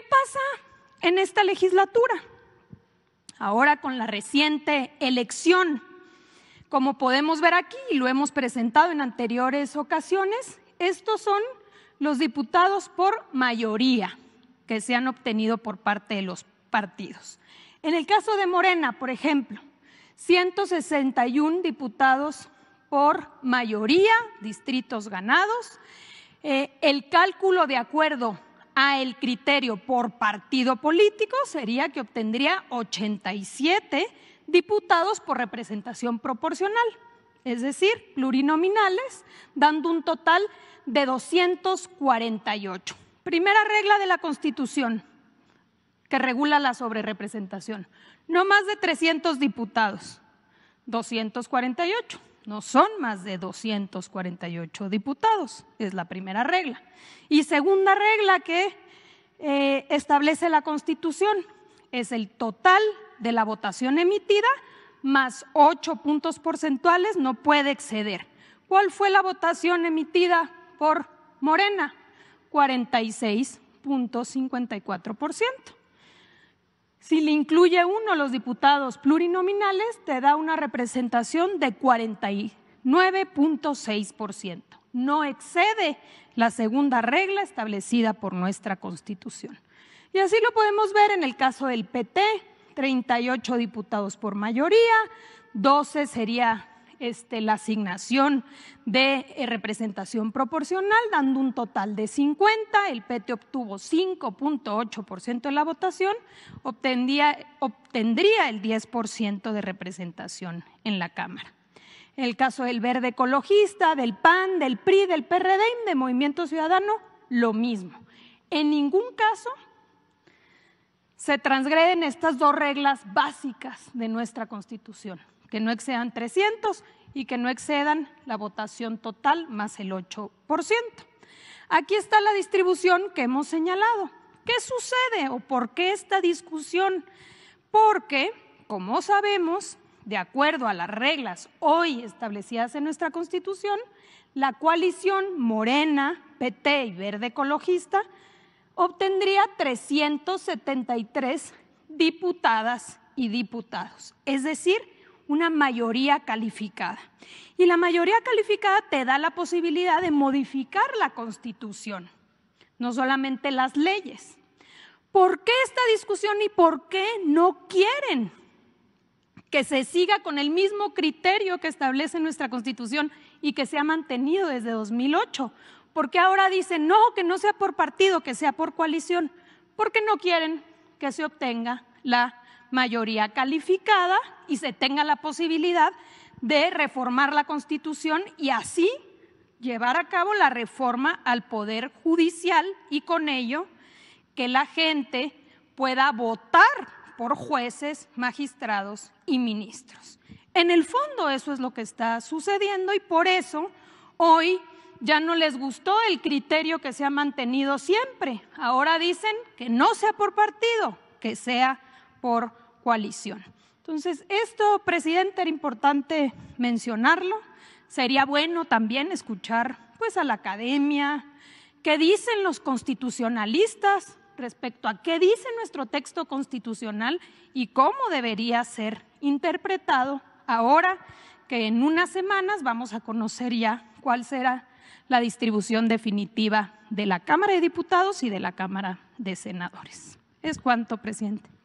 ¿Qué pasa en esta legislatura? Ahora con la reciente elección, como podemos ver aquí y lo hemos presentado en anteriores ocasiones, estos son los diputados por mayoría que se han obtenido por parte de los partidos. En el caso de Morena, por ejemplo, 161 diputados por mayoría, distritos ganados. Eh, el cálculo de acuerdo a el criterio por partido político sería que obtendría 87 diputados por representación proporcional, es decir, plurinominales, dando un total de 248. Primera regla de la Constitución que regula la sobrerepresentación, no más de 300 diputados, 248 no son más de 248 diputados, es la primera regla. Y segunda regla que eh, establece la Constitución es el total de la votación emitida más ocho puntos porcentuales no puede exceder. ¿Cuál fue la votación emitida por Morena? 46.54%. Si le incluye uno los diputados plurinominales, te da una representación de 49.6%. No excede la segunda regla establecida por nuestra Constitución. Y así lo podemos ver en el caso del PT, 38 diputados por mayoría, 12 sería este, la asignación de eh, representación proporcional, dando un total de 50. El PT obtuvo 5.8% de la votación, obtendría, obtendría el 10% de representación en la Cámara. En el caso del Verde Ecologista, del PAN, del PRI, del PRD del de Movimiento Ciudadano, lo mismo. En ningún caso se transgreden estas dos reglas básicas de nuestra Constitución que no excedan 300 y que no excedan la votación total más el 8%. Aquí está la distribución que hemos señalado. ¿Qué sucede o por qué esta discusión? Porque, como sabemos, de acuerdo a las reglas hoy establecidas en nuestra Constitución, la coalición Morena, PT y Verde Ecologista obtendría 373 diputadas y diputados, es decir, una mayoría calificada. Y la mayoría calificada te da la posibilidad de modificar la constitución, no solamente las leyes. ¿Por qué esta discusión y por qué no quieren que se siga con el mismo criterio que establece nuestra Constitución y que se ha mantenido desde 2008. ¿Por qué ahora dicen, no, que no sea por partido, que sea por coalición, porque no quieren que se obtenga la mayoría calificada y se tenga la posibilidad de reformar la Constitución y así llevar a cabo la reforma al Poder Judicial y con ello que la gente pueda votar por jueces, magistrados y ministros. En el fondo eso es lo que está sucediendo y por eso hoy ya no les gustó el criterio que se ha mantenido siempre. Ahora dicen que no sea por partido, que sea por coalición. Entonces, esto, presidente, era importante mencionarlo. Sería bueno también escuchar pues a la academia, qué dicen los constitucionalistas respecto a qué dice nuestro texto constitucional y cómo debería ser interpretado ahora que en unas semanas vamos a conocer ya cuál será la distribución definitiva de la Cámara de Diputados y de la Cámara de Senadores. Es cuanto, presidente.